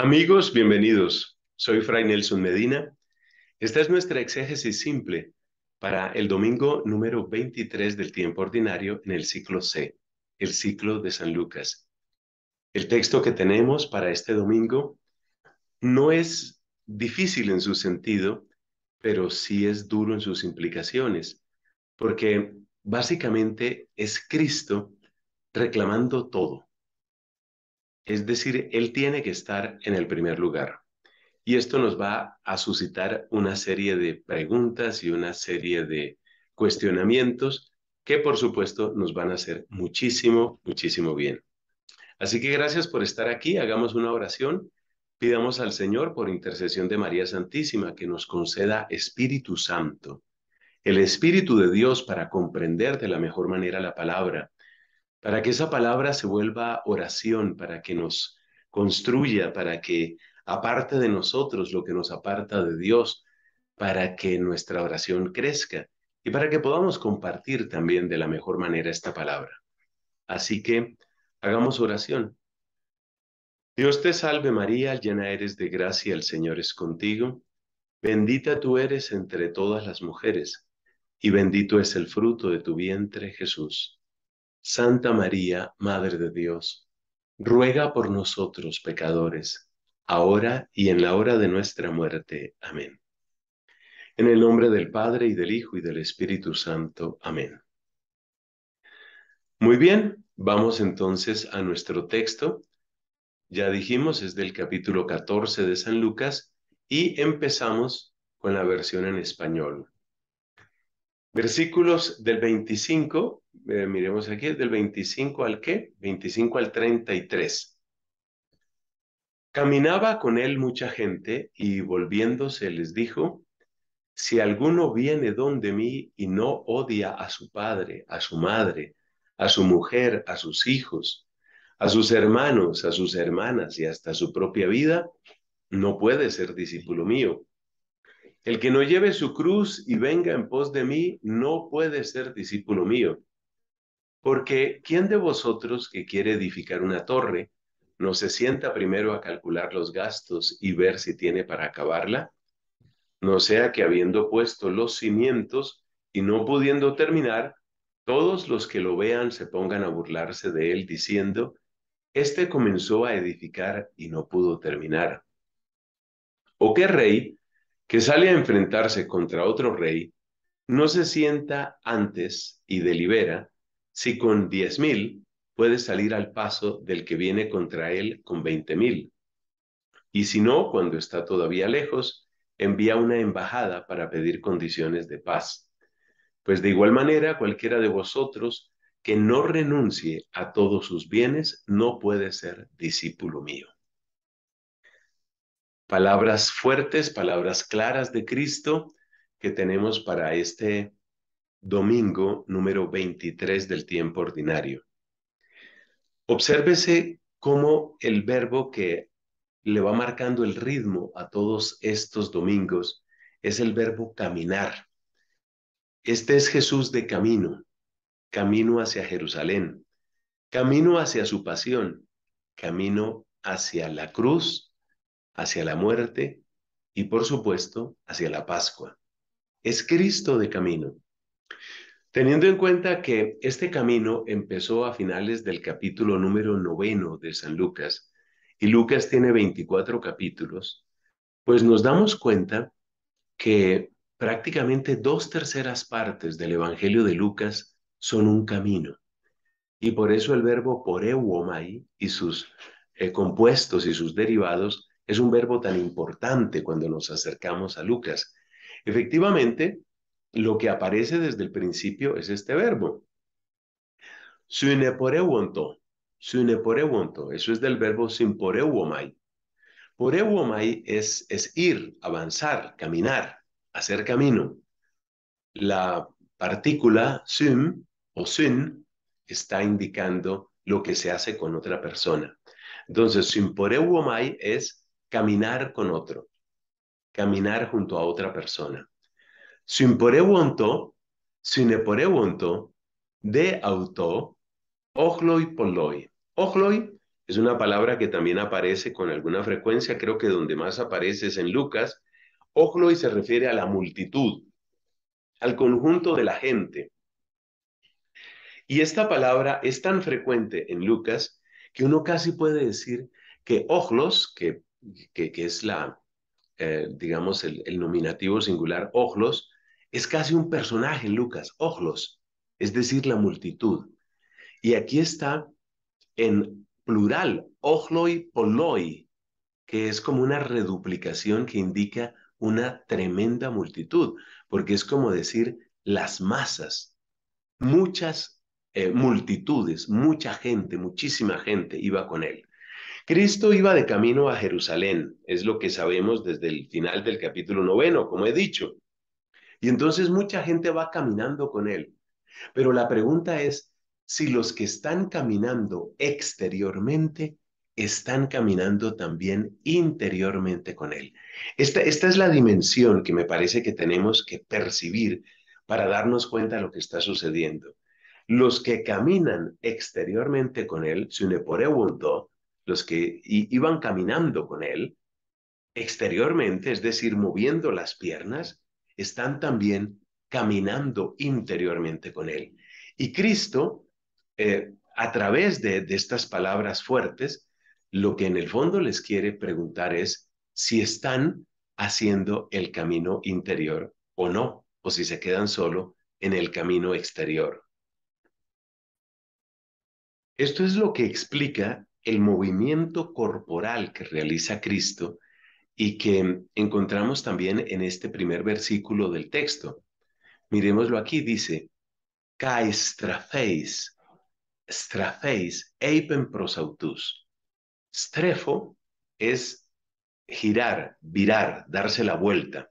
Amigos, bienvenidos. Soy Fray Nelson Medina. Esta es nuestra exégesis simple para el domingo número 23 del tiempo ordinario en el ciclo C, el ciclo de San Lucas. El texto que tenemos para este domingo no es difícil en su sentido, pero sí es duro en sus implicaciones, porque básicamente es Cristo reclamando todo. Es decir, Él tiene que estar en el primer lugar. Y esto nos va a suscitar una serie de preguntas y una serie de cuestionamientos que por supuesto nos van a hacer muchísimo, muchísimo bien. Así que gracias por estar aquí, hagamos una oración, pidamos al Señor por intercesión de María Santísima que nos conceda Espíritu Santo, el Espíritu de Dios para comprender de la mejor manera la palabra, para que esa palabra se vuelva oración, para que nos construya, para que aparte de nosotros lo que nos aparta de Dios, para que nuestra oración crezca y para que podamos compartir también de la mejor manera esta palabra. Así que hagamos oración. Dios te salve María, llena eres de gracia, el Señor es contigo, bendita tú eres entre todas las mujeres, y bendito es el fruto de tu vientre Jesús. Santa María, Madre de Dios, ruega por nosotros pecadores, ahora y en la hora de nuestra muerte. Amén. En el nombre del Padre y del Hijo y del Espíritu Santo. Amén. Muy bien, vamos entonces a nuestro texto. Ya dijimos, es del capítulo 14 de San Lucas y empezamos con la versión en español. Versículos del 25, eh, miremos aquí, del 25 al qué? 25 al 33. Caminaba con él mucha gente y volviéndose les dijo, si alguno viene donde mí y no odia a su padre, a su madre, a su mujer, a sus hijos, a sus hermanos, a sus hermanas y hasta su propia vida, no puede ser discípulo mío. El que no lleve su cruz y venga en pos de mí no puede ser discípulo mío. Porque ¿quién de vosotros que quiere edificar una torre no se sienta primero a calcular los gastos y ver si tiene para acabarla? No sea que habiendo puesto los cimientos y no pudiendo terminar, todos los que lo vean se pongan a burlarse de él diciendo, Este comenzó a edificar y no pudo terminar. ¿O qué rey? que sale a enfrentarse contra otro rey, no se sienta antes y delibera si con diez mil puede salir al paso del que viene contra él con veinte mil. Y si no, cuando está todavía lejos, envía una embajada para pedir condiciones de paz. Pues de igual manera, cualquiera de vosotros que no renuncie a todos sus bienes no puede ser discípulo mío palabras fuertes, palabras claras de Cristo que tenemos para este domingo número 23 del tiempo ordinario. Obsérvese cómo el verbo que le va marcando el ritmo a todos estos domingos es el verbo caminar. Este es Jesús de camino, camino hacia Jerusalén, camino hacia su pasión, camino hacia la cruz hacia la muerte y por supuesto hacia la Pascua. Es Cristo de camino. Teniendo en cuenta que este camino empezó a finales del capítulo número noveno de San Lucas, y Lucas tiene 24 capítulos, pues nos damos cuenta que prácticamente dos terceras partes del Evangelio de Lucas son un camino. Y por eso el verbo poreuomai y sus eh, compuestos y sus derivados es un verbo tan importante cuando nos acercamos a Lucas. Efectivamente, lo que aparece desde el principio es este verbo. poré Eso es del verbo simporeuomai. Poreuomai es, es ir, avanzar, caminar, hacer camino. La partícula sim o sin está indicando lo que se hace con otra persona. Entonces, simporewomai es caminar con otro, caminar junto a otra persona. Simporewonto, de auto, ojloi poloi. Ojloi es una palabra que también aparece con alguna frecuencia, creo que donde más aparece es en Lucas. Ojloi se refiere a la multitud, al conjunto de la gente. Y esta palabra es tan frecuente en Lucas que uno casi puede decir que ojlos, que que, es la, eh, digamos, el, nominativo singular ojlos, es casi un personaje Lucas, ojlos, es decir, la multitud. Y aquí está en plural, ojloi poloi, que es como una reduplicación que indica una tremenda multitud, porque es como decir las masas, muchas eh, multitudes, mucha gente, muchísima gente iba con él. Cristo iba de camino a Jerusalén, es lo que sabemos desde el final del capítulo noveno, como he dicho. Y entonces mucha gente va caminando con él. Pero la pregunta es si los que están caminando exteriormente están caminando también interiormente con Él. Esta, es la dimensión que me parece que tenemos que percibir para darnos cuenta de lo que está sucediendo. Los que caminan exteriormente con Él, si Suneporeundo, los que iban caminando con él, exteriormente, es decir, moviendo las piernas, están también caminando interiormente con él. Y Cristo, eh, a través de, de estas palabras fuertes, lo que en el fondo les quiere preguntar es si están haciendo el camino interior o no, o si se quedan solo en el camino exterior. Esto es lo que explica el movimiento corporal que realiza Cristo y que encontramos también en este primer versículo del texto. Miremoslo aquí, dice, cae strafeis, strafeis, eipen prosautus. Strefo es girar, virar, darse la vuelta.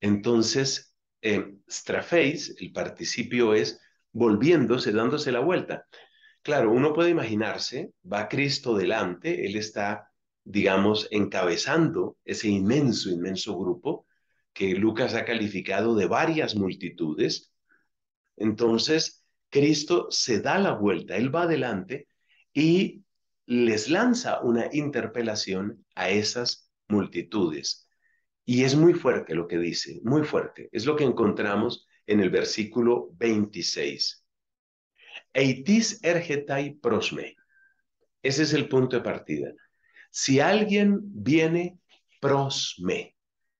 Entonces, eh, strafeis, el participio es volviéndose, dándose la vuelta. Claro, uno puede imaginarse, va Cristo delante, Él está, digamos, encabezando ese inmenso, inmenso grupo que Lucas ha calificado de varias multitudes. Entonces, Cristo se da la vuelta, Él va adelante y les lanza una interpelación a esas multitudes. Y es muy fuerte lo que dice, muy fuerte. Es lo que encontramos en el versículo 26. Eitis ergetai prosme. Ese es el punto de partida. Si alguien viene prosme,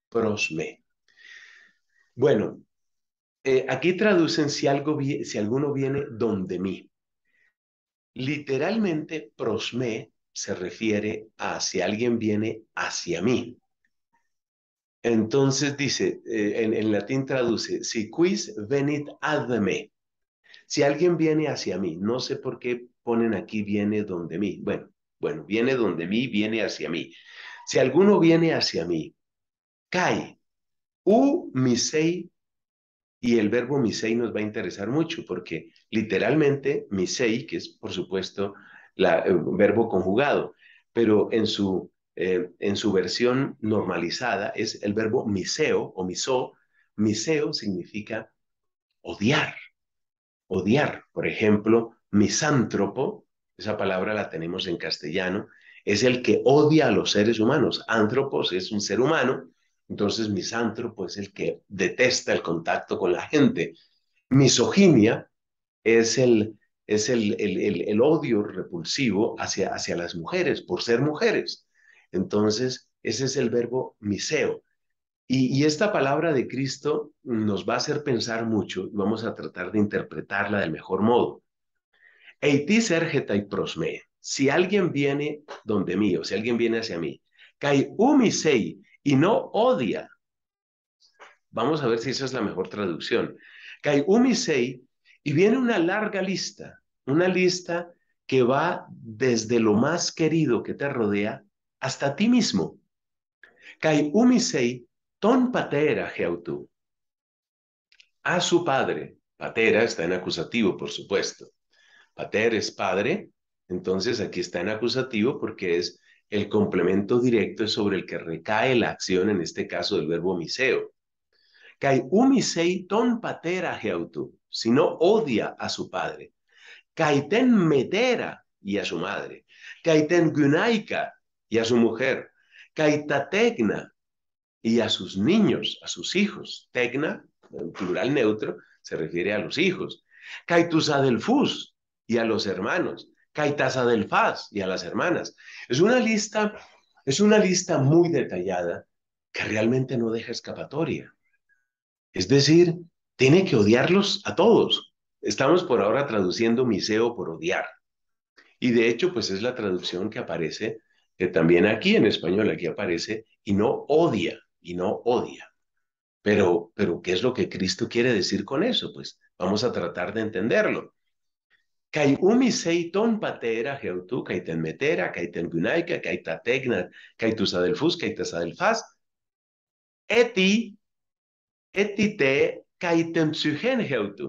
prosme. Bueno, eh, aquí traducen si, algo, si alguno viene donde mí. Literalmente, prosme se refiere a si alguien viene hacia mí. Entonces dice, eh, en, en, latín traduce, si quis venit ad me, si alguien viene hacia mí, no sé por qué ponen aquí viene donde mí. Bueno, bueno, viene donde mí, viene hacia mí. Si alguno viene hacia mí, cae. U misei, y el verbo misei nos va a interesar mucho porque literalmente misei, que es por supuesto el eh, verbo conjugado, pero en su, eh, en su versión normalizada es el verbo miseo o miso. Miseo significa odiar, odiar. Por ejemplo, misántropo, esa palabra la tenemos en castellano, es el que odia a los seres humanos. Antropos es un ser humano, entonces misántropo es el que detesta el contacto con la gente. Misoginia es el, es el, el, odio repulsivo hacia, hacia las mujeres por ser mujeres. Entonces, ese es el verbo miseo. Y, esta palabra de Cristo nos va a hacer pensar mucho y vamos a tratar de interpretarla del mejor modo. Eití sergetai prosme. Si alguien viene donde mío, si alguien viene hacia mí, kai umisei y no odia. Vamos a ver si esa es la mejor traducción. Kai umisei y viene una larga lista, una lista que va desde lo más querido que te rodea hasta ti mismo. Kai umisei Ton patera A su padre. Patera está en acusativo, por supuesto. Pater es padre, entonces aquí está en acusativo porque es el complemento directo sobre el que recae la acción, en este caso del verbo miseo. Si umisei ton patera sino odia a su padre. Kaiten metera y a su madre. Kaiten gunaika y a su mujer. Kaitategna y a sus niños, a sus hijos. Tecna, en plural neutro, se refiere a los hijos. Adelfus, y a los hermanos. Caitas Adelfas, y a las hermanas. Es una lista, es una lista muy detallada que realmente no deja escapatoria. Es decir, tiene que odiarlos a todos. Estamos por ahora traduciendo miseo por odiar. Y de hecho, pues es la traducción que aparece, que también aquí en español, aquí aparece, y no odia y no odia. Pero, pero, ¿qué es lo que Cristo quiere decir con eso? Pues vamos a tratar de entenderlo. umi seiton patera kai caiten metera, gunaika, kai ta tegna, del caitasadelfaz, eti, etite, ten psugen geutu.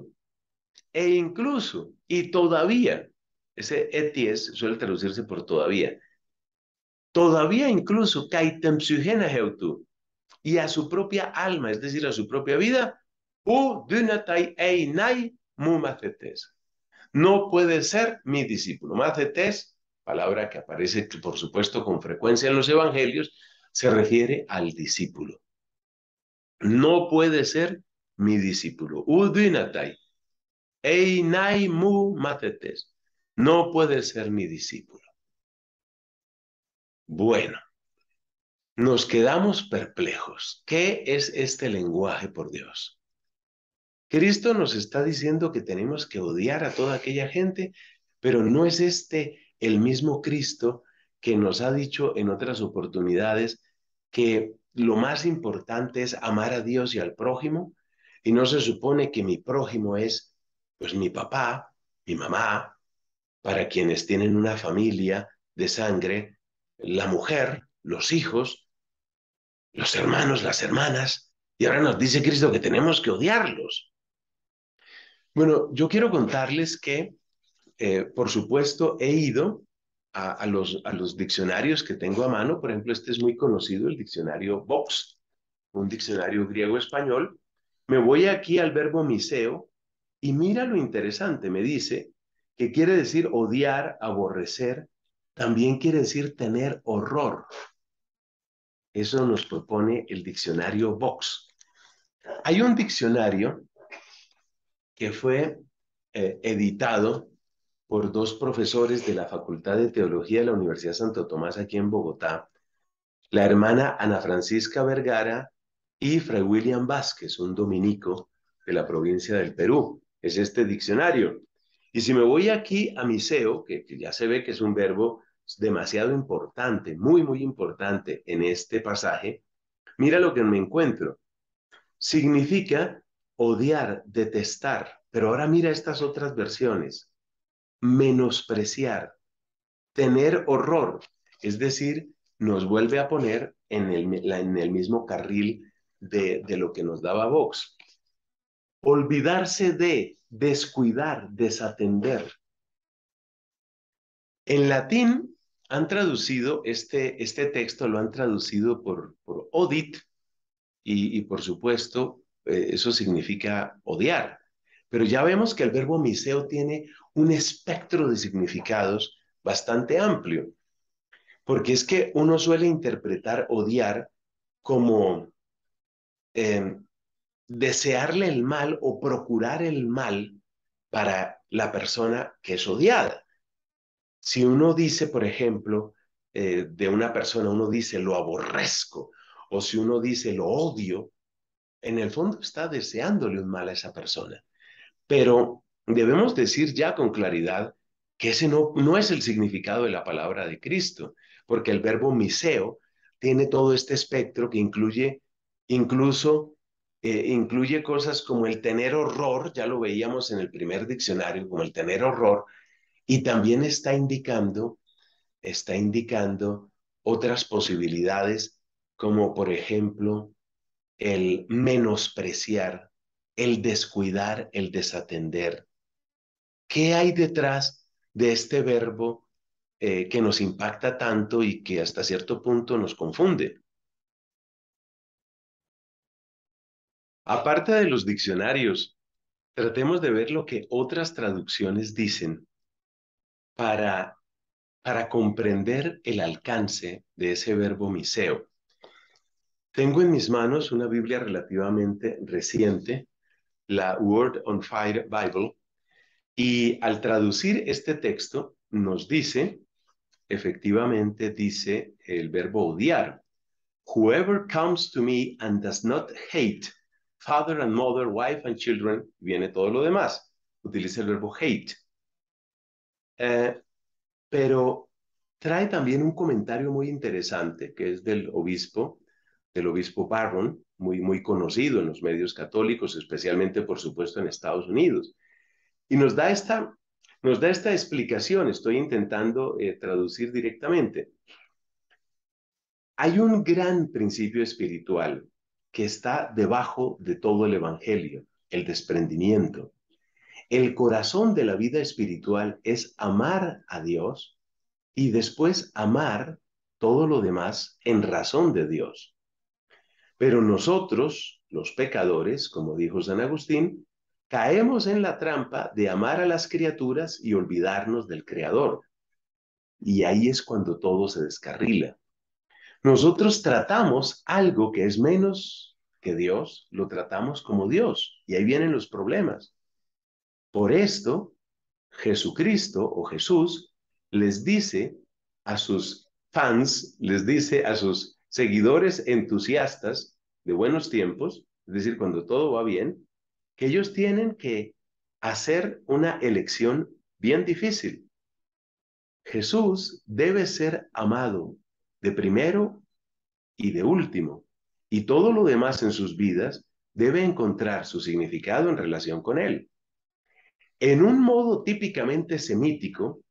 E incluso, y todavía, ese eti es, suele traducirse por todavía, todavía incluso ten psugena geutu y a su propia alma, es decir, a su propia vida, no puede ser mi discípulo. Macetes, palabra que aparece, por supuesto, con frecuencia en los evangelios, se refiere al discípulo. No puede ser mi discípulo. Einai mu macetes. No puede ser mi discípulo. Bueno, nos quedamos perplejos. ¿Qué es este lenguaje, por Dios? Cristo nos está diciendo que tenemos que odiar a toda aquella gente, pero no es este el mismo Cristo que nos ha dicho en otras oportunidades que lo más importante es amar a Dios y al prójimo, y no se supone que mi prójimo es pues mi papá, mi mamá, para quienes tienen una familia de sangre, la mujer, los hijos, los hermanos, las hermanas, y ahora nos dice Cristo que tenemos que odiarlos. Bueno, yo quiero contarles que, eh, por supuesto, he ido a, los, a los diccionarios que tengo a mano. Por ejemplo, este es muy conocido, el diccionario Vox, un diccionario griego-español. Me voy aquí al verbo miseo y mira lo interesante. Me dice que quiere decir odiar, aborrecer. También quiere decir tener horror. Eso nos propone el diccionario Vox. Hay un diccionario que fue eh, editado por dos profesores de la Facultad de Teología de la Universidad Santo Tomás aquí en Bogotá, la hermana Ana Francisca Vergara y Fray William Vázquez, un dominico de la provincia del Perú. Es este diccionario. Y si me voy aquí a Miseo, que ya se ve que es un verbo demasiado importante, muy, muy importante en este pasaje, mira lo que me encuentro. Significa odiar, detestar, pero ahora mira estas otras versiones. Menospreciar, tener horror, es decir, nos vuelve a poner en el, mismo carril de lo que nos daba Vox. Olvidarse de, descuidar, desatender. En latín han traducido este, este texto, lo han traducido por, odit y, por supuesto eh, eso significa odiar. Pero ya vemos que el verbo miseo tiene un espectro de significados bastante amplio, porque es que uno suele interpretar odiar como em, desearle el mal o procurar el mal para la persona que es odiada. Si uno dice, por ejemplo, eh, de una persona, uno dice, lo aborrezco, o si uno dice, lo odio, en el fondo está deseándole un mal a esa persona. Pero debemos decir ya con claridad que ese no, no es el significado de la palabra de Cristo, porque el verbo miseo tiene todo este espectro que incluye incluso eh, incluye cosas como el tener horror, ya lo veíamos en el primer diccionario, como el tener horror y también está indicando, está indicando otras posibilidades, como por ejemplo el menospreciar, el descuidar, el desatender. ¿Qué hay detrás de este verbo eh, que nos impacta tanto y que hasta cierto punto nos confunde? Aparte de los diccionarios, tratemos de ver lo que otras traducciones dicen para, comprender el alcance de ese verbo miseo. Tengo en mis manos una Biblia relativamente reciente, la Word on Fire Bible, y al traducir este texto nos dice, efectivamente dice el verbo odiar. Whoever comes to me and does not hate father and mother, wife and children, viene todo lo demás. Utiliza el verbo hate. Eh, pero trae también un comentario muy interesante que es del obispo, del obispo Barron, muy, muy conocido en los medios católicos, especialmente, por supuesto, en Estados Unidos. Y nos da esta, nos da esta explicación, estoy intentando eh, traducir directamente. Hay un gran principio espiritual que está debajo de todo el Evangelio, el desprendimiento, el corazón de la vida espiritual es amar a Dios y después amar todo lo demás en razón de Dios. Pero nosotros, los pecadores, como dijo San Agustín, caemos en la trampa de amar a las criaturas y olvidarnos del Creador. Y ahí es cuando todo se descarrila. Nosotros tratamos algo que es menos que Dios, lo tratamos como Dios. Y ahí vienen los problemas. Por esto, Jesucristo o Jesús les dice a sus fans, les dice a sus seguidores entusiastas de buenos tiempos, es decir, cuando todo va bien, que ellos tienen que hacer una elección bien difícil. Jesús debe ser amado de primero y de último, y todo lo demás en sus vidas debe encontrar su significado en relación con él. En un modo típicamente semítico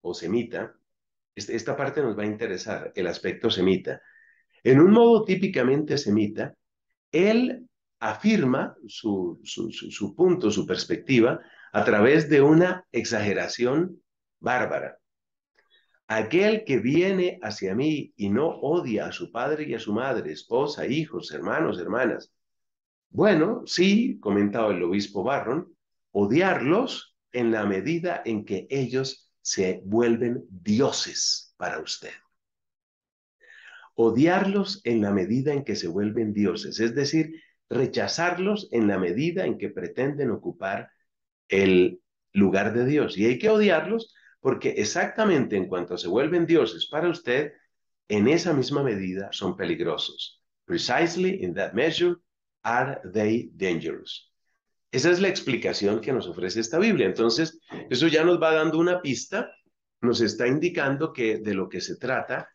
o semita, este, esta parte nos va a interesar, el aspecto semita. En un modo típicamente semita, él afirma su, punto, su perspectiva, a través de una exageración bárbara. Aquel que viene hacia mí y no odia a su padre y a su madre, esposa, hijos, hermanos, hermanas. Bueno, sí, comentaba el obispo Barron, odiarlos en la medida en que ellos se vuelven dioses para usted. Odiarlos en la medida en que se vuelven dioses, es decir, rechazarlos en la medida en que pretenden ocupar el lugar de Dios. Y hay que odiarlos porque exactamente en cuanto se vuelven dioses para usted, en esa misma medida son peligrosos. Precisely in that measure are they dangerous. Esa es la explicación que nos ofrece esta Biblia. Entonces, eso ya nos va dando una pista, nos está indicando que de lo que se trata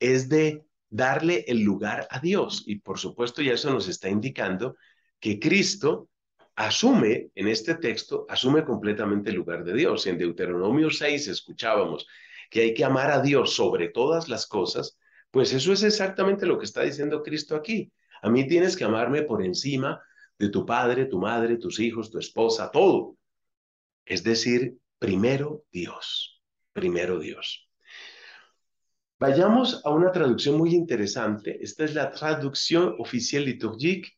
es de darle el lugar a Dios. Y por supuesto, ya eso nos está indicando que Cristo asume, en este texto, asume completamente el lugar de Dios. En Deuteronomio 6 escuchábamos que hay que amar a Dios sobre todas las cosas, pues eso es exactamente lo que está diciendo Cristo aquí. A mí tienes que amarme por encima de tu padre, tu madre, tus hijos, tu esposa, todo. Es decir, primero Dios, primero Dios. Vayamos a una traducción muy interesante. Esta es la traducción oficial litúrgica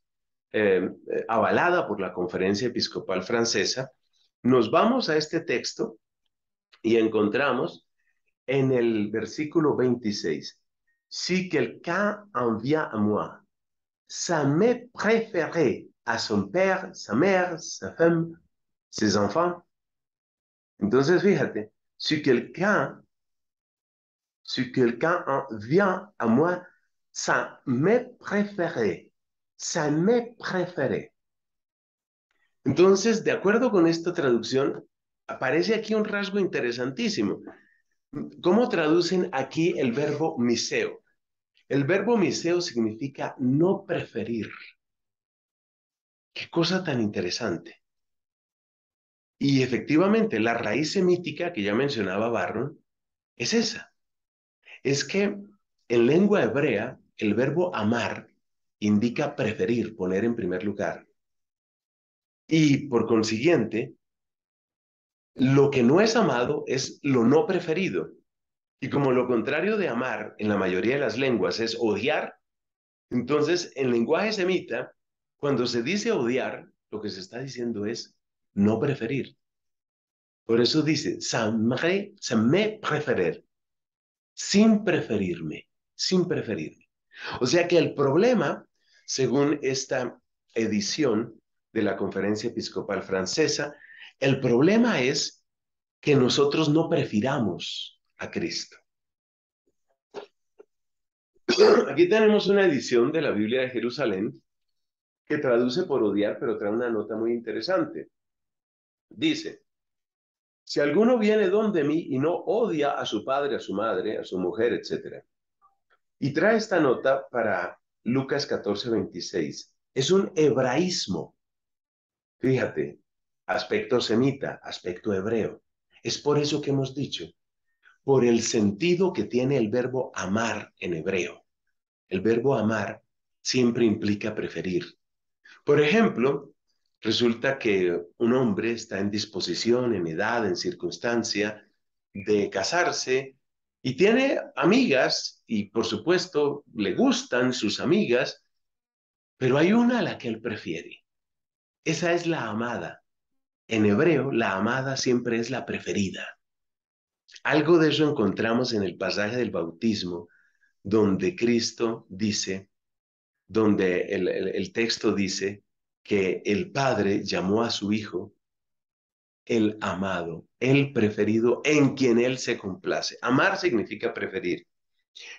eh, eh, avalada por la Conferencia Episcopal Francesa. Nos vamos a este texto y encontramos en el versículo 26, si quelqu'un envia a moi sa me préférerait a su père, sa mère, sa femme, ses enfants. Entonces, fíjate, si quelqu'un si quelqu'un vient a moi ça me preferé! ça me preferé! Entonces, de acuerdo con esta traducción, aparece aquí un rasgo interesantísimo. ¿Cómo traducen aquí el verbo miseo? El verbo miseo significa no preferir. Qué cosa tan interesante. Y efectivamente, la raíz semítica que ya mencionaba Barron es esa. Es que en lengua hebrea, el verbo amar indica preferir, poner en primer lugar. Y por consiguiente, lo que no es amado es lo no preferido. Y como lo contrario de amar en la mayoría de las lenguas es odiar, entonces en lenguaje semita cuando se dice odiar, lo que se está diciendo es no preferir. Por eso dice, me preferir, sin preferirme, sin preferirme. O sea que el problema, según esta edición de la Conferencia Episcopal Francesa, el problema es que nosotros no prefiramos a Cristo. Aquí tenemos una edición de la Biblia de Jerusalén que traduce por odiar, pero trae una nota muy interesante. Dice, si alguno viene donde mí y no odia a su padre, a su madre, a su mujer, etc. Y trae esta nota para Lucas 14, 26. Es un hebraísmo. Fíjate, aspecto semita, aspecto hebreo. Es por eso que hemos dicho, por el sentido que tiene el verbo amar en hebreo. El verbo amar siempre implica preferir, por ejemplo, resulta que un hombre está en disposición, en edad, en circunstancia de casarse y tiene amigas y por supuesto le gustan sus amigas, pero hay una a la que él prefiere. Esa es la amada. En hebreo, la amada siempre es la preferida. Algo de eso encontramos en el pasaje del bautismo, donde Cristo dice, donde el, texto dice que el padre llamó a su hijo el amado, el preferido, en quien él se complace. Amar significa preferir.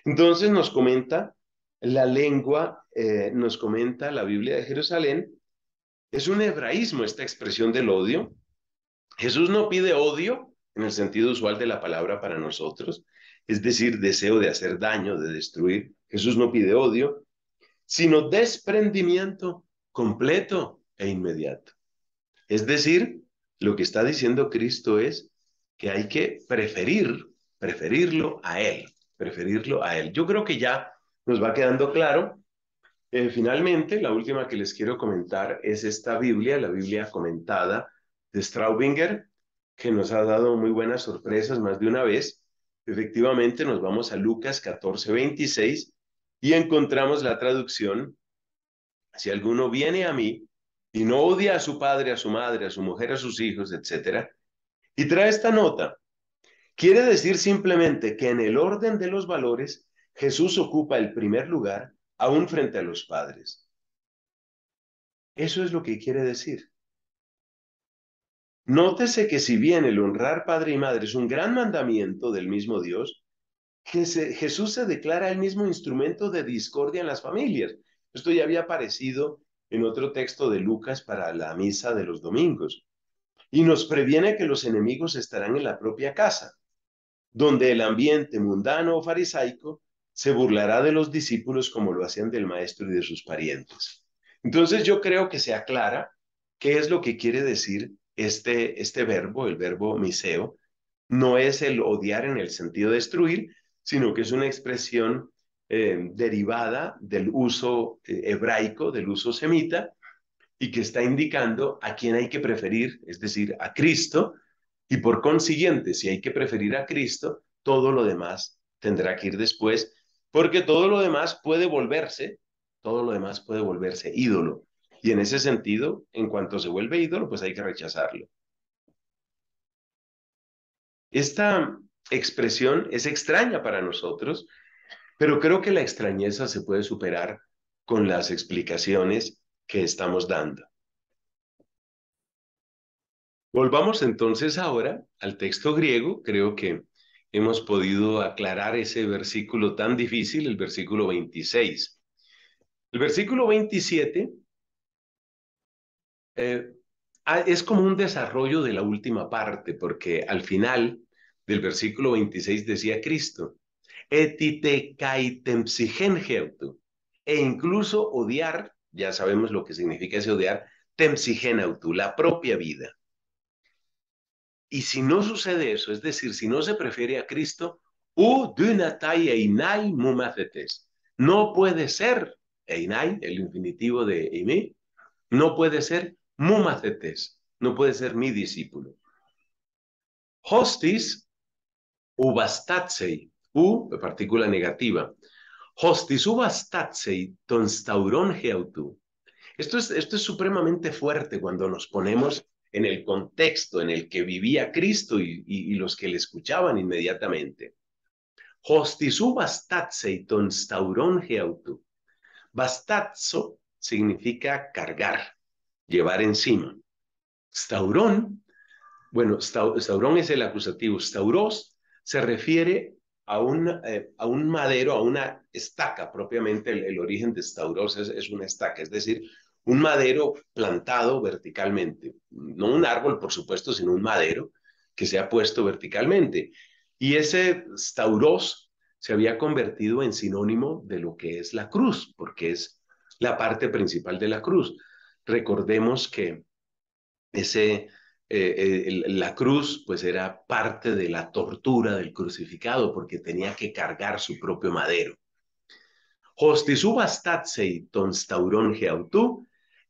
Entonces nos comenta la lengua, eh, nos comenta la Biblia de Jerusalén, es un hebraísmo esta expresión del odio. Jesús no pide odio en el sentido usual de la palabra para nosotros, es decir, deseo de hacer daño, de destruir. Jesús no pide odio, sino desprendimiento completo e inmediato. Es decir, lo que está diciendo Cristo es que hay que preferir, preferirlo a Él, preferirlo a Él. Yo creo que ya nos va quedando claro. Eh, finalmente, la última que les quiero comentar es esta Biblia, la Biblia comentada de Straubinger, que nos ha dado muy buenas sorpresas más de una vez. Efectivamente, nos vamos a Lucas 14, 26 y encontramos la traducción, si alguno viene a mí y no odia a su padre, a su madre, a su mujer, a sus hijos, etc., y trae esta nota, quiere decir simplemente que en el orden de los valores, Jesús ocupa el primer lugar aún frente a los padres. Eso es lo que quiere decir. Nótese que si bien el honrar padre y madre es un gran mandamiento del mismo Dios, Jesús se declara el mismo instrumento de discordia en las familias. Esto ya había aparecido en otro texto de Lucas para la misa de los domingos. Y nos previene que los enemigos estarán en la propia casa, donde el ambiente mundano o farisaico se burlará de los discípulos como lo hacían del maestro y de sus parientes. Entonces yo creo que se aclara qué es lo que quiere decir este, este verbo, el verbo miseo. No es el odiar en el sentido de destruir, sino que es una expresión eh, derivada del uso eh, hebraico, del uso semita, y que está indicando a quién hay que preferir, es decir, a Cristo, y por consiguiente, si hay que preferir a Cristo, todo lo demás tendrá que ir después, porque todo lo demás puede volverse, todo lo demás puede volverse ídolo. Y en ese sentido, en cuanto se vuelve ídolo, pues hay que rechazarlo. Esta expresión es extraña para nosotros, pero creo que la extrañeza se puede superar con las explicaciones que estamos dando. Volvamos entonces ahora al texto griego. Creo que hemos podido aclarar ese versículo tan difícil, el versículo 26. El versículo 27 eh, ah, es como un desarrollo de la última parte, porque al final del versículo 26 decía Cristo, etite e incluso odiar, ya sabemos lo que significa ese odiar, temsigenautu, la propia vida. Y si no sucede eso, es decir, si no se prefiere a Cristo, u einai mumacetes, no puede ser, einai, el infinitivo de mí, no puede ser mumacetes, no puede ser mi discípulo. Hostis bastatsei, u partícula negativa. Hostis uvastatsei tonstauron geautu. Esto es, esto es supremamente fuerte cuando nos ponemos en el contexto en el que vivía Cristo y, los que le escuchaban inmediatamente. Hostis uvastatsei tonstauron geautu. Bastatzo significa cargar, llevar encima. Staurón, bueno, Staurón es el acusativo, Stauros se refiere a un, eh, a un madero, a una estaca, propiamente el, origen de Stauros es, una estaca, es decir, un madero plantado verticalmente, no un árbol, por supuesto, sino un madero que se ha puesto verticalmente. Y ese Stauros se había convertido en sinónimo de lo que es la cruz, porque es la parte principal de la cruz. Recordemos que ese eh, la cruz pues era parte de la tortura del crucificado porque tenía que cargar su propio madero.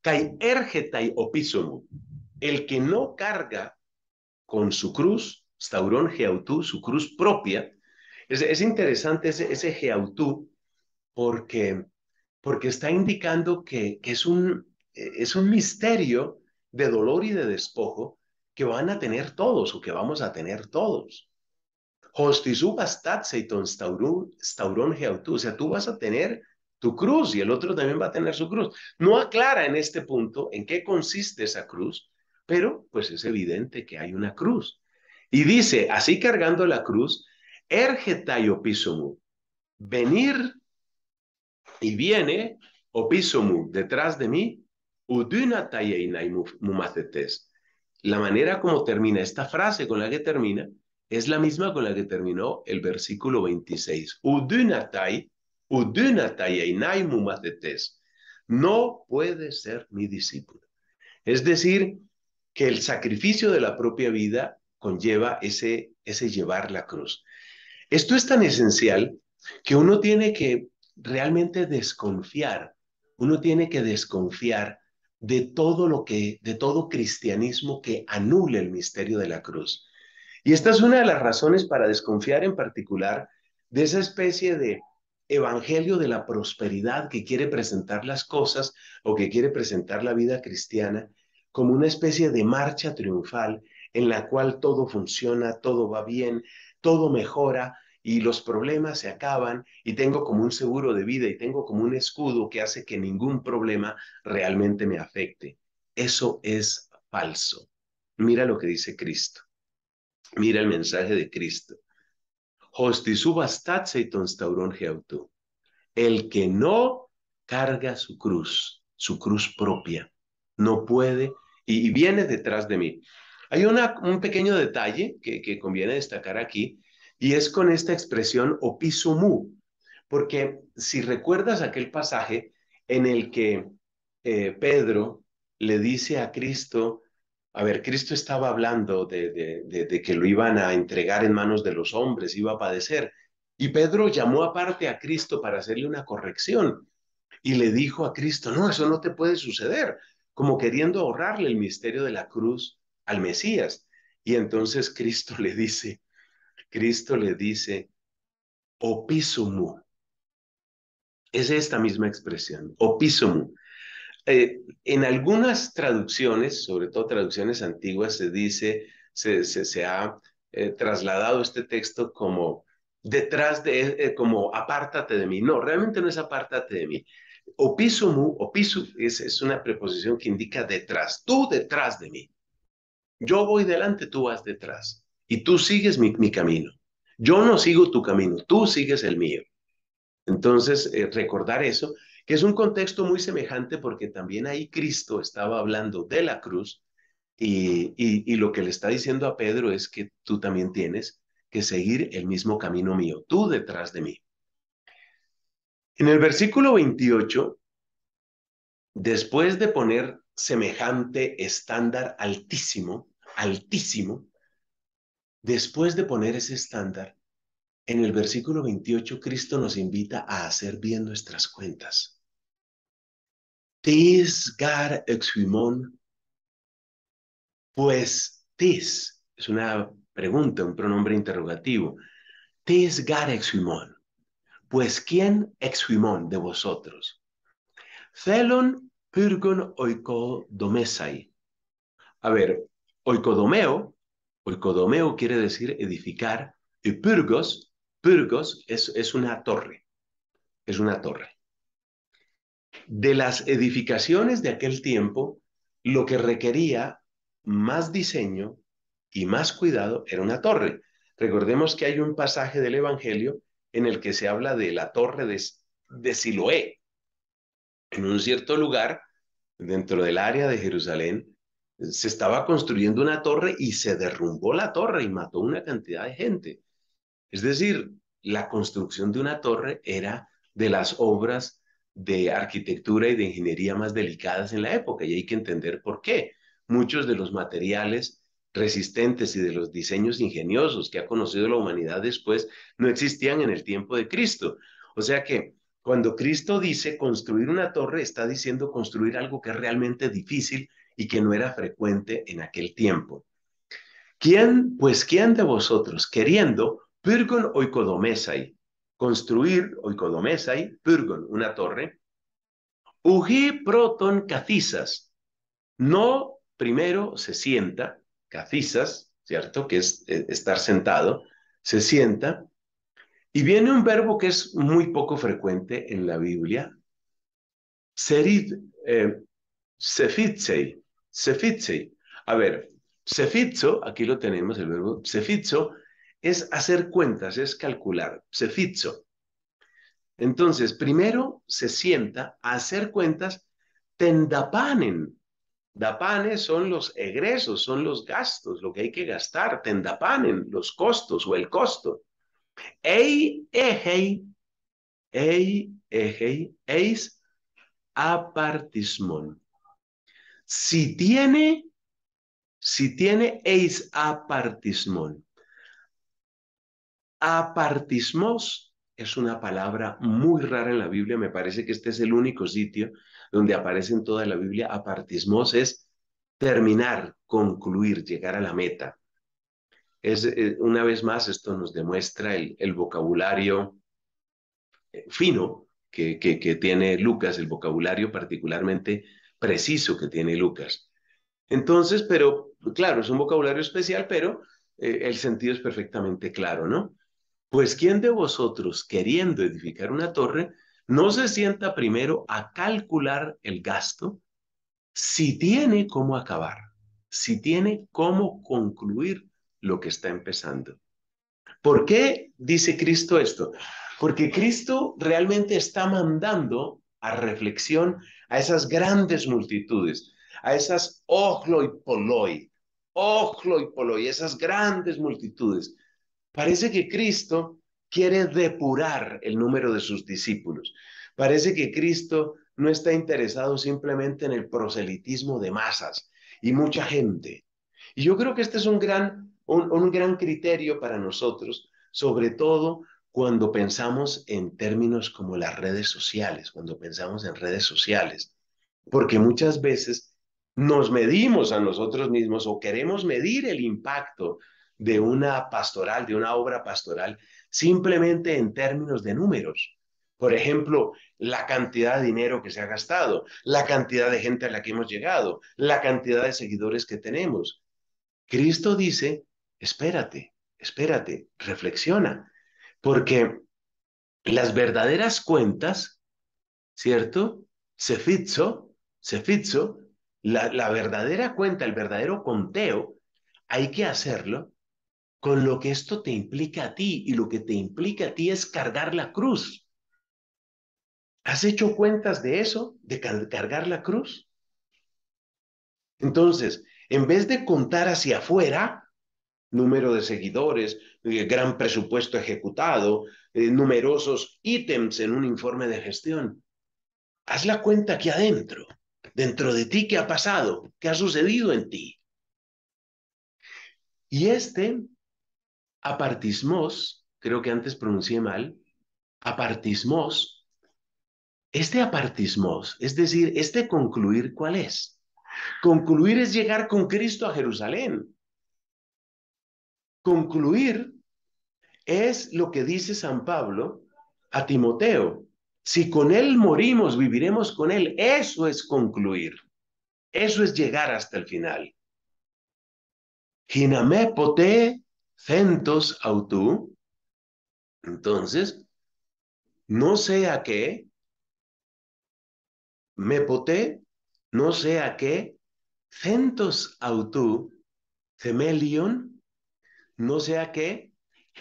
kai ergetai El que no carga con su cruz, staurón geautú, su cruz propia, es, interesante ese, ese geautú porque, porque está indicando que, que es, un, es un misterio de dolor y de despojo que van a tener todos o que vamos a tener todos. O sea, tú vas a tener tu cruz y el otro también va a tener su cruz. No aclara en este punto en qué consiste esa cruz, pero pues es evidente que hay una cruz. Y dice, así cargando la cruz, ergetai opisomu, venir y viene opisomu detrás de mí, udunatayeinamumacetes, la manera como termina esta frase con la que termina es la misma con la que terminó el versículo 26. Udunatai, No puede ser mi discípulo. Es decir, que el sacrificio de la propia vida conlleva ese, ese llevar la cruz. Esto es tan esencial que uno tiene que realmente desconfiar, uno tiene que desconfiar de todo lo que, de todo cristianismo que anule el misterio de la cruz. Y esta es una de las razones para desconfiar en particular de esa especie de evangelio de la prosperidad que quiere presentar las cosas o que quiere presentar la vida cristiana como una especie de marcha triunfal en la cual todo funciona, todo va bien, todo mejora, y los problemas se acaban y tengo como un seguro de vida y tengo como un escudo que hace que ningún problema realmente me afecte. Eso es falso. Mira lo que dice Cristo. Mira el mensaje de Cristo. El que no carga su cruz, su cruz propia, no puede y, viene detrás de mí. Hay una, un pequeño detalle que, que conviene destacar aquí y es con esta expresión opisumú, porque si recuerdas aquel pasaje en el que eh, Pedro le dice a Cristo, a ver, Cristo estaba hablando de, que lo iban a entregar en manos de los hombres, iba a padecer. Y Pedro llamó aparte a Cristo para hacerle una corrección y le dijo a Cristo, no, eso no te puede suceder, como queriendo ahorrarle el misterio de la cruz al Mesías. Y entonces Cristo le dice, Cristo le dice, opisumu. Es esta misma expresión, opisumu. Eh, en algunas traducciones, sobre todo traducciones antiguas, se dice, se, ha eh, trasladado este texto como detrás de, eh, como apártate de mí. No, realmente no es apártate de mí. Opisumu, opisu es una preposición que indica detrás, tú detrás de mí. Yo voy delante, tú vas detrás y tú sigues mi, camino. Yo no sigo tu camino, tú sigues el mío. Entonces, eh, recordar eso, que es un contexto muy semejante porque también ahí Cristo estaba hablando de la cruz y, y, lo que le está diciendo a Pedro es que tú también tienes que seguir el mismo camino mío, tú detrás de mí. En el versículo 28, después de poner semejante estándar altísimo, altísimo, Después de poner ese estándar, en el versículo 28 Cristo nos invita a hacer bien nuestras cuentas. Tis gar exhumon, pues tis es una pregunta, un pronombre interrogativo. Tis gar exhumon, pues quién exhumon de vosotros. Celon pyrgon oikodomesai. A ver, oikodomeo Oikodomeo quiere decir edificar y Purgos, Pyrgos es, una torre, es una torre. De las edificaciones de aquel tiempo, lo que requería más diseño y más cuidado era una torre. Recordemos que hay un pasaje del Evangelio en el que se habla de la torre de Siloé. En un cierto lugar, dentro del área de Jerusalén, se estaba construyendo una torre y se derrumbó la torre y mató una cantidad de gente. Es decir, la construcción de una torre era de las obras de arquitectura y de ingeniería más delicadas en la época y hay que entender por qué. Muchos de los materiales resistentes y de los diseños ingeniosos que ha conocido la humanidad después no existían en el tiempo de Cristo. O sea que cuando Cristo dice construir una torre, está diciendo construir algo que es realmente difícil y que no era frecuente en aquel tiempo. ¿Quién, pues quién de vosotros, queriendo Pyrgon oicodomesai, construir oicodomesai, Pyrgon, una torre, ugi proton cacisas, no primero se sienta, cacisas, ¿cierto? Que es eh, estar sentado, se sienta, y viene un verbo que es muy poco frecuente en la Biblia, serid, eh, sefitzei, Sefitzei. A ver, sefitzo, aquí lo tenemos, el verbo sefitzo, es hacer cuentas, es calcular. Sefitzo. Entonces, primero se sienta a hacer cuentas tendapanen. Dapanes son los egresos, son los gastos, lo que hay que gastar. Tendapanen, los costos o el costo. Ei, ejei, ei, ejei, eis apartismon si tiene, si tiene eis apartismón. Apartismos es una palabra muy rara en la Biblia, me parece que este es el único sitio donde aparece en toda la Biblia. Apartismos es terminar, concluir, llegar a la meta. Es, eh, una vez más, esto nos demuestra el, vocabulario eh, fino que, que, tiene Lucas, el vocabulario particularmente preciso que tiene Lucas. Entonces, pero claro, es un vocabulario especial, pero eh, el sentido es perfectamente claro, ¿no? Pues ¿quién de vosotros, queriendo edificar una torre, no se sienta primero a calcular el gasto si tiene cómo acabar, si tiene cómo concluir lo que está empezando? ¿Por qué dice Cristo esto? Porque Cristo realmente está mandando a reflexión a esas grandes multitudes, a esas ojlo y poloi, ojlo y poloi, esas grandes multitudes. Parece que Cristo quiere depurar el número de sus discípulos. Parece que Cristo no está interesado simplemente en el proselitismo de masas y mucha gente. Y yo creo que este es un gran, un gran criterio para nosotros, sobre todo cuando pensamos en términos como las redes sociales, cuando pensamos en redes sociales, porque muchas veces nos medimos a nosotros mismos o queremos medir el impacto de una pastoral, de una obra pastoral, simplemente en términos de números. Por ejemplo, la cantidad de dinero que se ha gastado, la cantidad de gente a la que hemos llegado, la cantidad de seguidores que tenemos. Cristo dice, espérate, espérate, reflexiona. Porque las verdaderas cuentas, ¿cierto? Se se se la, la verdadera cuenta, el verdadero conteo, hay que hacerlo con lo que esto te implica a ti y lo que te implica a ti es cargar la cruz. ¿Has hecho cuentas de eso, de cargar la cruz? Entonces, en vez de contar hacia afuera, número de seguidores, eh, gran presupuesto ejecutado, eh, numerosos ítems en un informe de gestión. Haz la cuenta aquí adentro, dentro de ti, ¿qué ha pasado? ¿Qué ha sucedido en ti? Y este apartismos, creo que antes pronuncié mal, apartismos, este apartismos, es decir, este concluir, ¿cuál es? Concluir es llegar con Cristo a Jerusalén. Concluir es lo que dice San Pablo a Timoteo. Si con Él morimos, viviremos con Él. Eso es concluir. Eso es llegar hasta el final. Giname poté centos autú. Entonces, no sea que me poté, no sea que centos autú, temelion, no sea que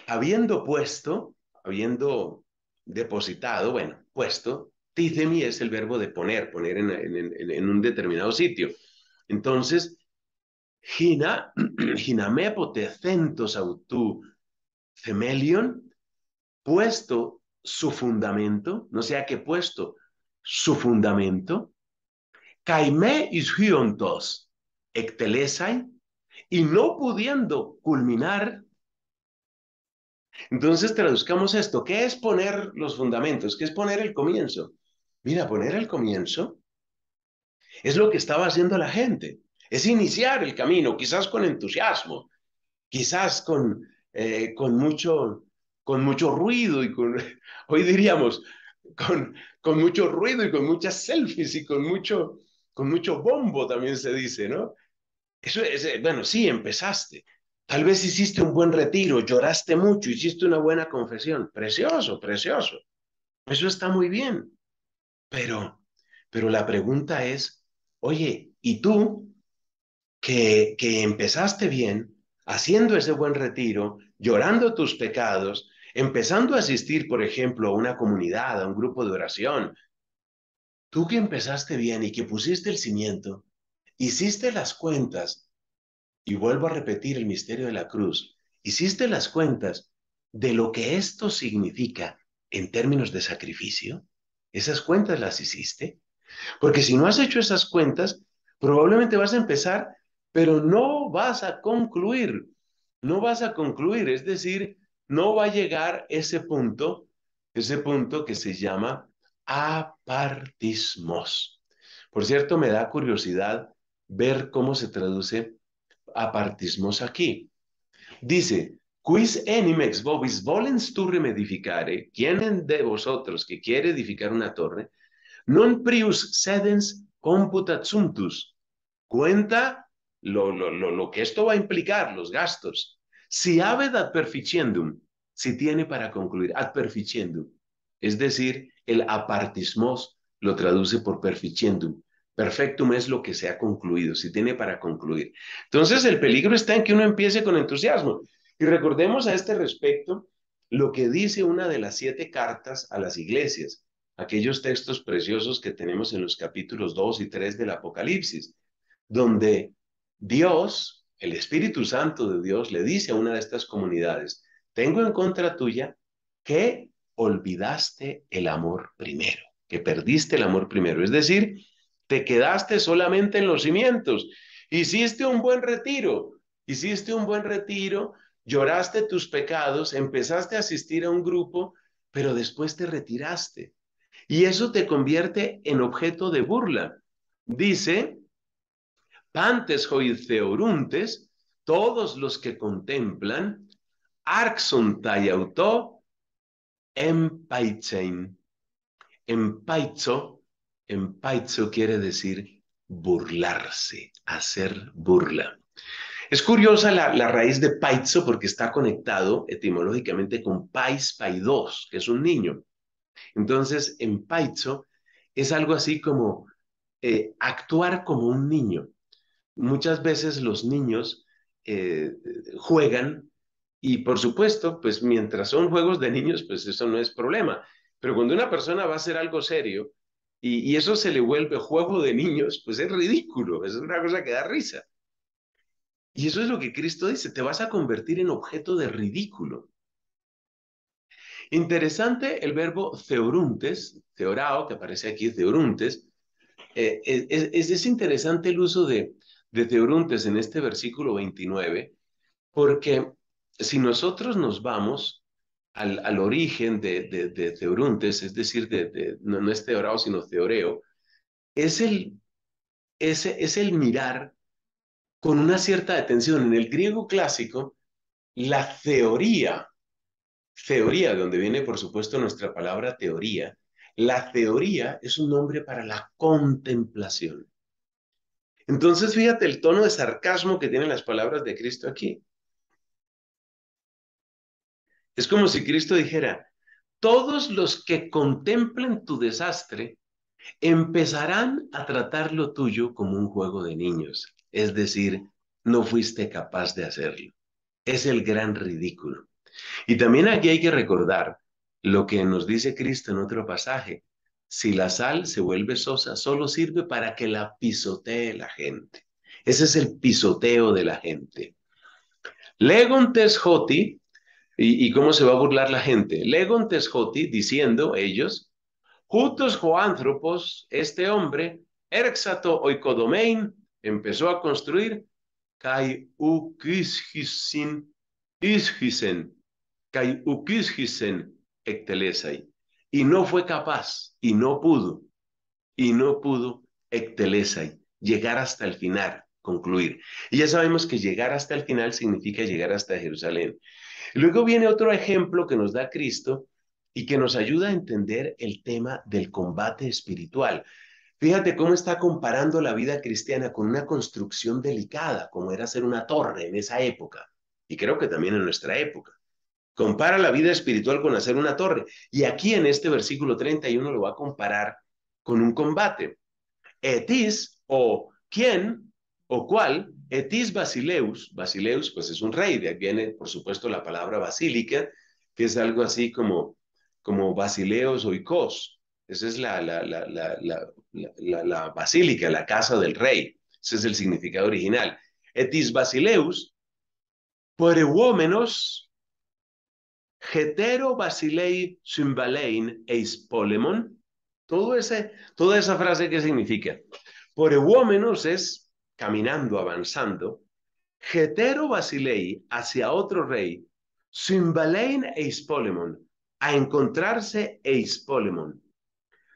Habiendo puesto, habiendo depositado, bueno, puesto, tizemi es el verbo de poner, poner en, en, un determinado sitio. Entonces, Gina, femelion, puesto su fundamento, no sea que puesto su fundamento, caime ishiontos ectelesai, y no pudiendo culminar entonces traduzcamos esto. ¿Qué es poner los fundamentos? ¿Qué es poner el comienzo? Mira, poner el comienzo es lo que estaba haciendo la gente. Es iniciar el camino, quizás con entusiasmo, quizás con, eh, mucho, ruido y con, hoy diríamos, con, mucho ruido y con muchas selfies y con mucho, con mucho bombo también se dice, ¿no? Eso es, eh, bueno, sí, empezaste, Tal vez hiciste un buen retiro, lloraste mucho, hiciste una buena confesión. Precioso, precioso. Eso está muy bien. Pero, pero la pregunta es, oye, ¿y tú que, que empezaste bien, haciendo ese buen retiro, llorando tus pecados, empezando a asistir, por ejemplo, a una comunidad, a un grupo de oración, tú que empezaste bien y que pusiste el cimiento, hiciste las cuentas y vuelvo a repetir el misterio de la cruz. ¿Hiciste las cuentas de lo que esto significa en términos de sacrificio? ¿Esas cuentas las hiciste? Porque si no has hecho esas cuentas, probablemente vas a empezar, pero no vas a concluir. No vas a concluir, es decir, no va a llegar ese punto, ese punto que se llama apartismos. Por cierto, me da curiosidad ver cómo se traduce apartismos aquí. Dice, quis enim vobis volens turrem edificare, quién de vosotros que quiere edificar una torre, non prius sedens computat sumtus. Cuenta lo, lo, lo, lo que esto va a implicar, los gastos. Si habed ad perficiendum, si tiene para concluir, ad perficiendum, es decir, el apartismos lo traduce por perficiendum, Perfectum es lo que se ha concluido, si tiene para concluir. Entonces, el peligro está en que uno empiece con entusiasmo. Y recordemos a este respecto lo que dice una de las siete cartas a las iglesias, aquellos textos preciosos que tenemos en los capítulos 2 y 3 del Apocalipsis, donde Dios, el Espíritu Santo de Dios, le dice a una de estas comunidades, tengo en contra tuya que olvidaste el amor primero, que perdiste el amor primero. Es decir, te quedaste solamente en los cimientos, hiciste un buen retiro, hiciste un buen retiro, lloraste tus pecados, empezaste a asistir a un grupo, pero después te retiraste. Y eso te convierte en objeto de burla. Dice, pantes joiceoruntes, todos los que contemplan, arxon tayautó en Empaicho en quiere decir burlarse, hacer burla. Es curiosa la, raíz de paizo porque está conectado etimológicamente con pais paidós, que es un niño. Entonces, en Paitzo es algo así como eh, actuar como un niño. Muchas veces los niños eh, juegan y por supuesto, pues mientras son juegos de niños, pues eso no es problema. Pero cuando una persona va a hacer algo serio, y, eso se le vuelve juego de niños, pues es ridículo, es una cosa que da risa. Y eso es lo que Cristo dice, te vas a convertir en objeto de ridículo. Interesante el verbo theoruntes, theorao, que aparece aquí, theoruntes. Eh, es, interesante el uso de, de en este versículo 29, porque si nosotros nos vamos al, origen de, de, es decir, de, no, es Teorao, sino Teoreo, es el, es, es el mirar con una cierta atención En el griego clásico, la teoría, teoría, donde viene por supuesto nuestra palabra teoría, la teoría es un nombre para la contemplación. Entonces, fíjate el tono de sarcasmo que tienen las palabras de Cristo aquí. Es como si Cristo dijera, todos los que contemplen tu desastre empezarán a tratar lo tuyo como un juego de niños. Es decir, no fuiste capaz de hacerlo. Es el gran ridículo. Y también aquí hay que recordar lo que nos dice Cristo en otro pasaje. Si la sal se vuelve sosa, solo sirve para que la pisotee la gente. Ese es el pisoteo de la gente. Legontes Joti ¿Y, cómo se va a burlar la gente? Legon Teshoti, diciendo ellos, Jutos Joántropos, este hombre, Erxato Oikodomein, empezó a construir Kai Ishisen, Kai Y no fue capaz, y no pudo, y no pudo Ectelesai llegar hasta el final, concluir. Y ya sabemos que llegar hasta el final significa llegar hasta Jerusalén luego viene otro ejemplo que nos da Cristo y que nos ayuda a entender el tema del combate espiritual. Fíjate cómo está comparando la vida cristiana con una construcción delicada, como era hacer una torre en esa época, y creo que también en nuestra época. Compara la vida espiritual con hacer una torre. Y aquí en este versículo 31 lo va a comparar con un combate. Etis o quién o cuál Etis Basileus, Basileus pues es un rey, de aquí viene por supuesto la palabra basílica, que es algo así como, como Basileos o Esa es la, la, basílica, la casa del rey. Ese es el significado original. Etis Basileus, poreuomenos hetero Basilei Symbalein eis Polemon. Todo ese, toda esa frase, que significa? Poreuomenos es caminando, avanzando, Getero Basilei hacia otro rey, Simbalein eis Polemon a encontrarse e Polemon.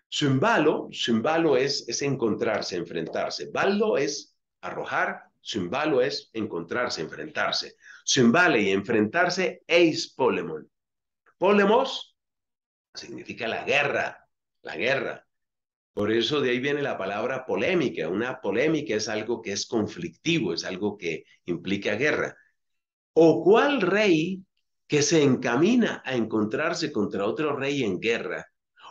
Simbalo, simbalo es, es encontrarse, enfrentarse. Baldo es arrojar, simbalo es encontrarse, enfrentarse. y enfrentarse, eis polemon. Polemos significa la guerra, la guerra. Por eso de ahí viene la palabra polémica. Una polémica es algo que es conflictivo, es algo que implica guerra. ¿O cuál rey que se encamina a encontrarse contra otro rey en guerra?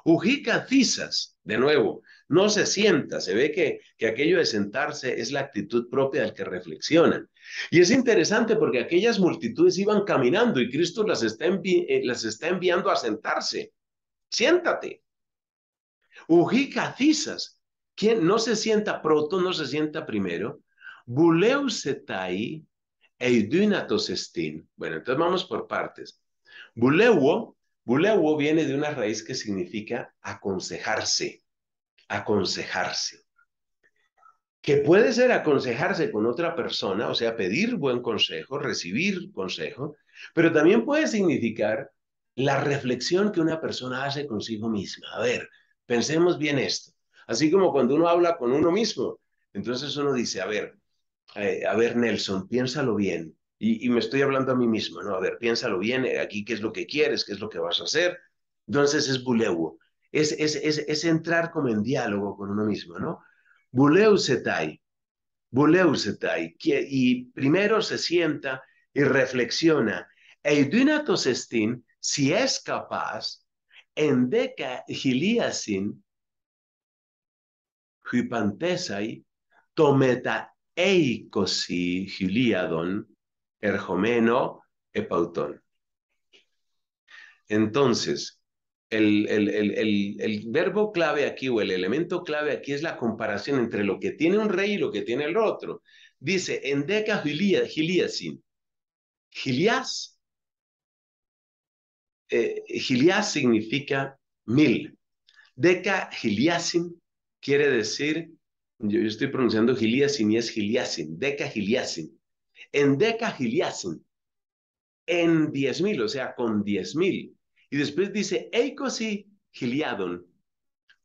Ujica Cisas, de nuevo, no se sienta, se ve que, aquello de sentarse es la actitud propia del que reflexiona. Y es interesante porque aquellas multitudes iban caminando y Cristo las está eh, enviando a sentarse. Siéntate, Ujica cisas, quien no se sienta pronto, no se sienta primero. Buleusetai eidunatos estin. Bueno, entonces vamos por partes. Buleuo, buleuo viene de una raíz que significa aconsejarse, aconsejarse. Que puede ser aconsejarse con otra persona, o sea, pedir buen consejo, recibir consejo, pero también puede significar la reflexión que una persona hace consigo misma. A ver, Pensemos bien esto. Así como cuando uno habla con uno mismo, entonces uno dice, a ver, eh, a ver Nelson, piénsalo bien. Y, me estoy hablando a mí mismo, ¿no? A ver, piénsalo bien, eh, aquí qué es lo que quieres, qué es lo que vas a hacer. Entonces es buleu, es, es, es, es entrar como en diálogo con uno mismo, ¿no? Buleu setai, buleu setai, y primero se sienta y reflexiona. Eidunatos estin si es capaz, endeca giliasin, hypantesai, tometa eikosi, giliadon, erjomeno epauton. Entonces, el, el, el, el, verbo clave aquí o el elemento clave aquí es la comparación entre lo que tiene un rey y lo que tiene el otro. Dice, deca giliasin. Gilias eh, significa mil. Deca giliasin quiere decir, yo, estoy pronunciando Giliasim y es Giliasim, Deca Giliasim. En Deca Giliasim, en diez mil, o sea, con diez mil. Y después dice Eikosi Giliadon.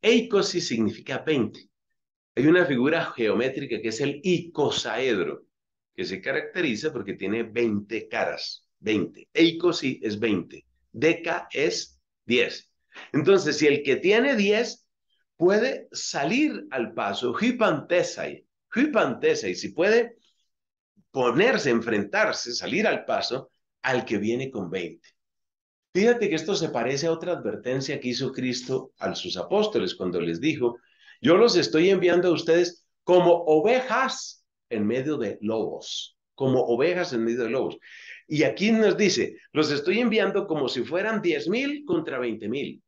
Eikosi significa veinte Hay una figura geométrica que es el icosaedro, que se caracteriza porque tiene veinte caras. veinte Eikosi es veinte Deca es 10. Entonces, si el que tiene 10 puede salir al paso, hipantesai, hipantesai, si puede ponerse, enfrentarse, salir al paso al que viene con 20. Fíjate que esto se parece a otra advertencia que hizo Cristo a sus apóstoles cuando les dijo, yo los estoy enviando a ustedes como ovejas en medio de lobos como ovejas en medio de lobos. Y aquí nos dice, los estoy enviando como si fueran diez mil contra veinte mil.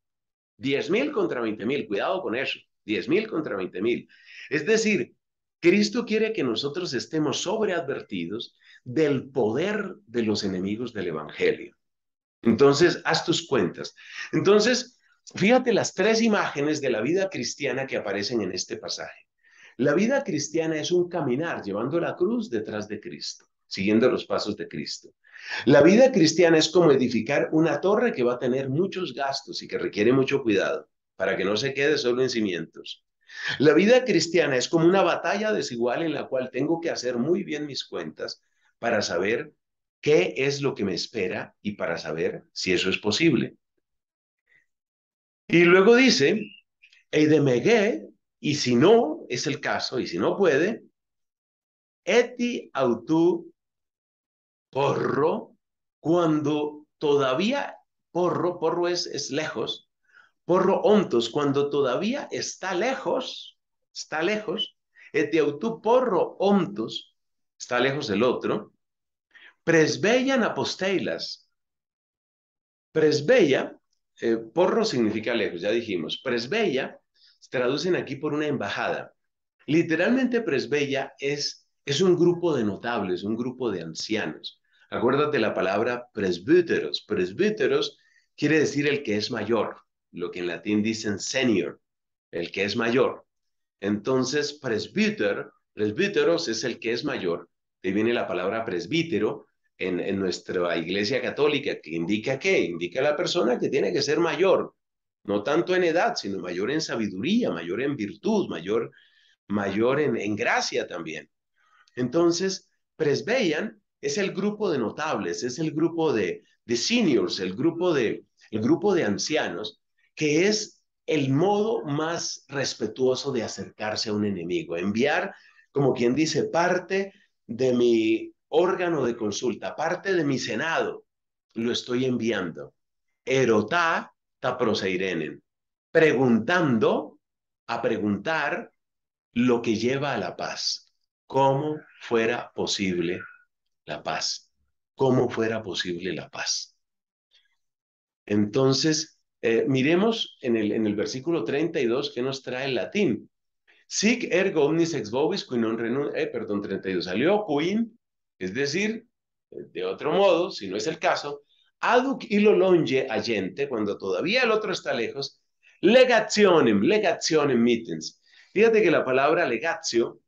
contra veinte mil, cuidado con eso. diez mil contra veinte mil. Es decir, Cristo quiere que nosotros estemos sobreadvertidos del poder de los enemigos del Evangelio. Entonces, haz tus cuentas. Entonces, fíjate las tres imágenes de la vida cristiana que aparecen en este pasaje. La vida cristiana es un caminar llevando la cruz detrás de Cristo, siguiendo los pasos de Cristo. La vida cristiana es como edificar una torre que va a tener muchos gastos y que requiere mucho cuidado para que no se quede solo en cimientos. La vida cristiana es como una batalla desigual en la cual tengo que hacer muy bien mis cuentas para saber qué es lo que me espera y para saber si eso es posible. Y luego dice, de Eidemegué y si no es el caso, y si no puede, eti autu porro, cuando todavía porro, porro es, es lejos, porro ontos, cuando todavía está lejos, está lejos, eti autu porro ontos, está lejos del otro, presbellan aposteilas. Presbella, eh, porro significa lejos, ya dijimos, presbella traducen aquí por una embajada. Literalmente presbella es, es un grupo de notables, un grupo de ancianos. Acuérdate la palabra presbíteros. Presbíteros quiere decir el que es mayor, lo que en latín dicen senior, el que es mayor. Entonces, presbíter, presbíteros es el que es mayor. De viene la palabra presbítero en, nuestra iglesia católica, que indica qué? Indica la persona que tiene que ser mayor, no tanto en edad, sino mayor en sabiduría, mayor en virtud, mayor, mayor en, gracia también. Entonces, Presbeian es el grupo de notables, es el grupo de, de seniors, el grupo de, el grupo de ancianos, que es el modo más respetuoso de acercarse a un enemigo, enviar, como quien dice, parte de mi órgano de consulta, parte de mi senado, lo estoy enviando. Erotá a proseirenen. Preguntando a preguntar lo que lleva a la paz. ¿Cómo fuera posible la paz? ¿Cómo fuera posible la paz? Entonces, eh, miremos en el, en el versículo 32 que nos trae el latín. Sic ergo omnis ex vobis non eh, perdón, 32. Salió quin, es decir, de otro modo, si no es el caso, aduc lo longe agente, cuando todavía el otro está lejos, legationem, legationem mittens. Fíjate que la palabra legatio,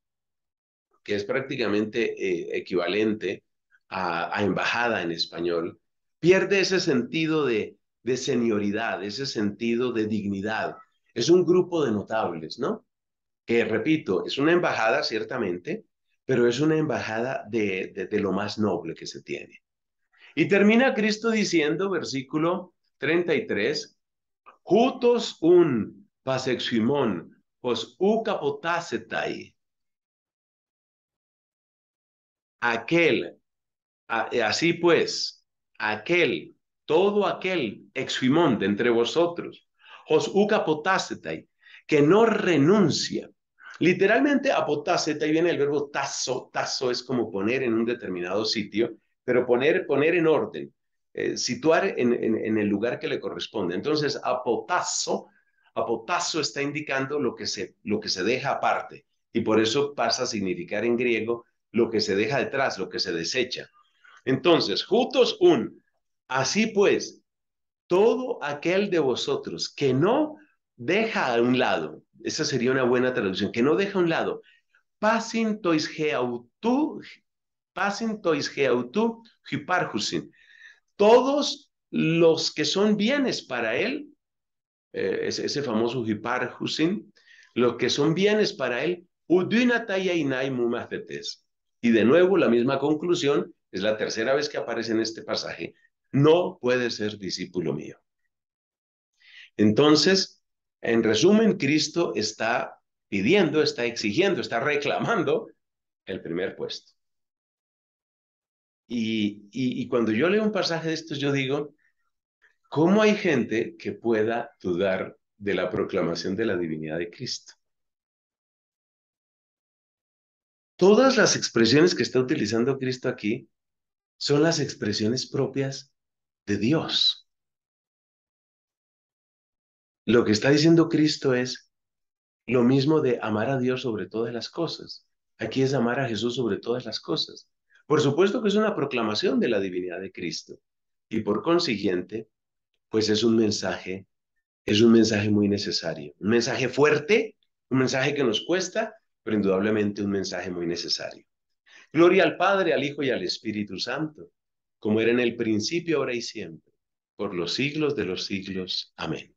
que es prácticamente eh, equivalente a, embajada en español, pierde ese sentido de, senioridad, ese sentido de dignidad. Es un grupo de notables, ¿no? Que, repito, es una embajada, ciertamente, pero es una embajada de lo más noble que se tiene. Y termina Cristo diciendo, versículo 33, Jutos un paseximón, os uca potacetai. Aquel, eh, así pues, aquel, todo aquel exfimón de entre vosotros, os uca que no renuncia. Literalmente apotacetai viene el verbo tazo, tazo es como poner en un determinado sitio, pero poner, poner en orden, eh, situar en, el lugar que le corresponde. Entonces, apotazo, apotazo está indicando lo que, se, lo que se deja aparte y por eso pasa a significar en griego lo que se deja detrás, lo que se desecha. Entonces, jutos un, así pues, todo aquel de vosotros que no deja a un lado, esa sería una buena traducción, que no deja a un lado, Pasin tois geautu... Todos los que son bienes para él, eh, ese, famoso huparjusin, los que son bienes para él, y de nuevo, la misma conclusión, es la tercera vez que aparece en este pasaje, no puede ser discípulo mío. Entonces, en resumen, Cristo está pidiendo, está exigiendo, está reclamando el primer puesto. Y, cuando yo leo un pasaje de estos, yo digo, ¿cómo hay gente que pueda dudar de la proclamación de la divinidad de Cristo? Todas las expresiones que está utilizando Cristo aquí son las expresiones propias de Dios. Lo que está diciendo Cristo es lo mismo de amar a Dios sobre todas las cosas. Aquí es amar a Jesús sobre todas las cosas. Por supuesto que es una proclamación de la divinidad de Cristo y por consiguiente, pues es un mensaje, es un mensaje muy necesario, un mensaje fuerte, un mensaje que nos cuesta, pero indudablemente un mensaje muy necesario. Gloria al Padre, al Hijo y al Espíritu Santo, como era en el principio, ahora y siempre, por los siglos de los siglos. Amén.